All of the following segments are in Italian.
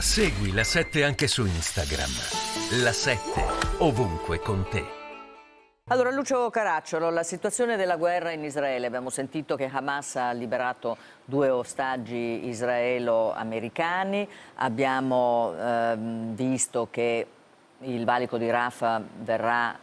Segui la 7 anche su Instagram. La 7 ovunque con te. Allora, Lucio Caracciolo, la situazione della guerra in Israele. Abbiamo sentito che Hamas ha liberato due ostaggi israelo-americani, abbiamo ehm, visto che il valico di Rafa verrà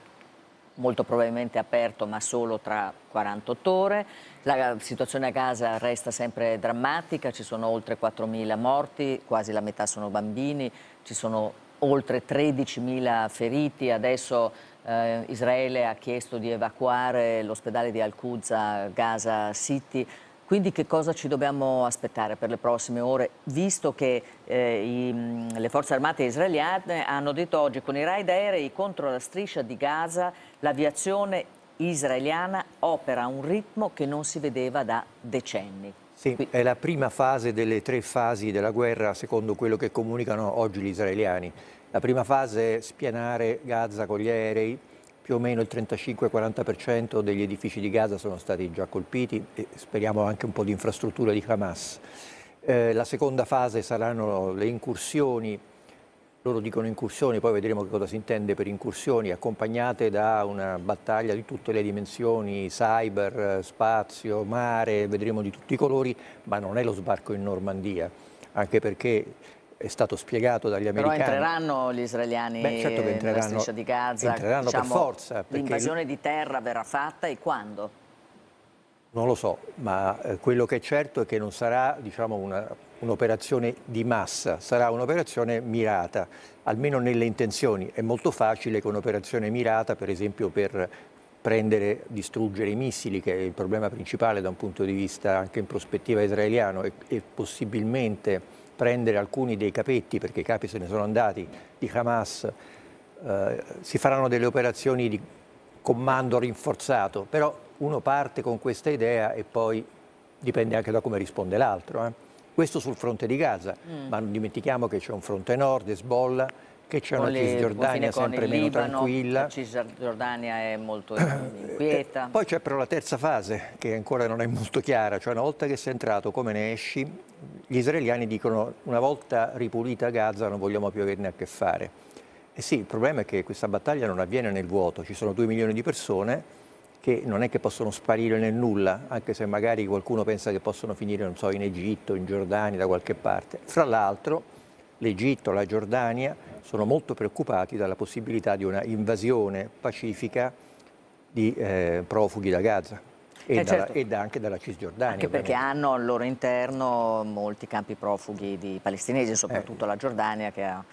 molto probabilmente aperto ma solo tra 48 ore. La situazione a Gaza resta sempre drammatica, ci sono oltre 4.000 morti, quasi la metà sono bambini, ci sono oltre 13.000 feriti, adesso eh, Israele ha chiesto di evacuare l'ospedale di Al-Quds a Gaza City quindi che cosa ci dobbiamo aspettare per le prossime ore, visto che eh, i, mm, le forze armate israeliane hanno detto oggi con i raid aerei contro la striscia di Gaza l'aviazione israeliana opera a un ritmo che non si vedeva da decenni. Sì, è la prima fase delle tre fasi della guerra, secondo quello che comunicano oggi gli israeliani. La prima fase è spianare Gaza con gli aerei, più o meno il 35-40% degli edifici di Gaza sono stati già colpiti e speriamo anche un po' di infrastruttura di Hamas. Eh, la seconda fase saranno le incursioni, loro dicono incursioni, poi vedremo che cosa si intende per incursioni, accompagnate da una battaglia di tutte le dimensioni, cyber, spazio, mare, vedremo di tutti i colori, ma non è lo sbarco in Normandia, anche perché è stato spiegato dagli americani. Però entreranno gli israeliani Beh, certo che entreranno, di Gaza? Entreranno diciamo, per forza. L'invasione di terra verrà fatta e quando? Non lo so, ma eh, quello che è certo è che non sarà diciamo, un'operazione un di massa, sarà un'operazione mirata, almeno nelle intenzioni. È molto facile che un'operazione mirata, per esempio per prendere, distruggere i missili, che è il problema principale da un punto di vista anche in prospettiva israeliano e, e possibilmente prendere alcuni dei capetti, perché i capi se ne sono andati, di Hamas, eh, si faranno delle operazioni di comando rinforzato, però uno parte con questa idea e poi dipende anche da come risponde l'altro. Eh. Questo sul fronte di Gaza, mm. ma non dimentichiamo che c'è un fronte nord, Hezbollah, che c'è una Cisgiordania sempre meno Libano, tranquilla. La Cisgiordania è molto inquieta. Poi c'è però la terza fase che ancora non è molto chiara, cioè una volta che sei entrato come ne esci, gli israeliani dicono una volta ripulita Gaza non vogliamo più averne a che fare. E eh sì, il problema è che questa battaglia non avviene nel vuoto, ci sono due milioni di persone che non è che possono sparire nel nulla, anche se magari qualcuno pensa che possono finire, non so, in Egitto, in Giordania, da qualche parte. Fra l'altro l'Egitto, la Giordania, sono molto preoccupati dalla possibilità di una invasione pacifica di eh, profughi da Gaza. E, eh dalla, certo. e anche dalla Cisgiordania. Anche perché hanno al loro interno molti campi profughi di palestinesi, eh. soprattutto eh. la Giordania che ha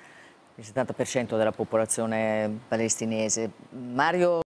il 70% della popolazione palestinese. Mario